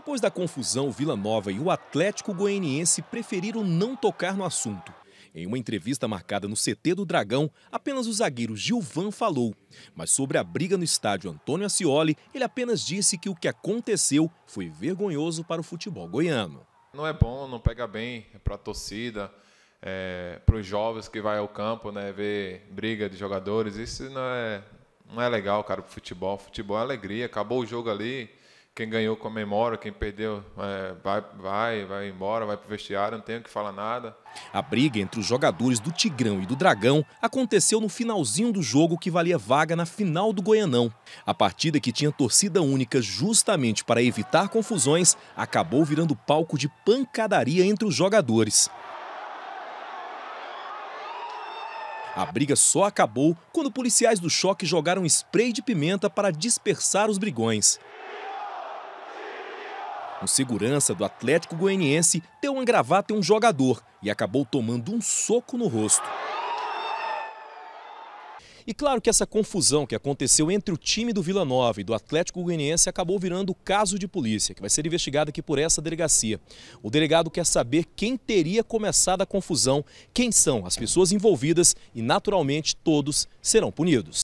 Depois da confusão, o Vila Nova e o Atlético Goianiense preferiram não tocar no assunto. Em uma entrevista marcada no CT do Dragão, apenas o zagueiro Gilvan falou. Mas sobre a briga no estádio Antônio Ascioli, ele apenas disse que o que aconteceu foi vergonhoso para o futebol goiano. Não é bom, não pega bem é para a torcida, é, para os jovens que vai ao campo, né, ver briga de jogadores. Isso não é, não é legal, cara, para o futebol. Futebol é alegria. Acabou o jogo ali, quem ganhou comemora, quem perdeu é, vai, vai, vai embora, vai pro vestiário, não tem que falar nada. A briga entre os jogadores do Tigrão e do Dragão aconteceu no finalzinho do jogo que valia vaga na final do Goianão. A partida que tinha torcida única justamente para evitar confusões acabou virando palco de pancadaria entre os jogadores. A briga só acabou quando policiais do choque jogaram spray de pimenta para dispersar os brigões. O segurança do Atlético Goianiense deu uma gravata em um jogador e acabou tomando um soco no rosto. E claro que essa confusão que aconteceu entre o time do Vila Nova e do Atlético Goianiense acabou virando caso de polícia, que vai ser investigado aqui por essa delegacia. O delegado quer saber quem teria começado a confusão, quem são as pessoas envolvidas e, naturalmente, todos serão punidos.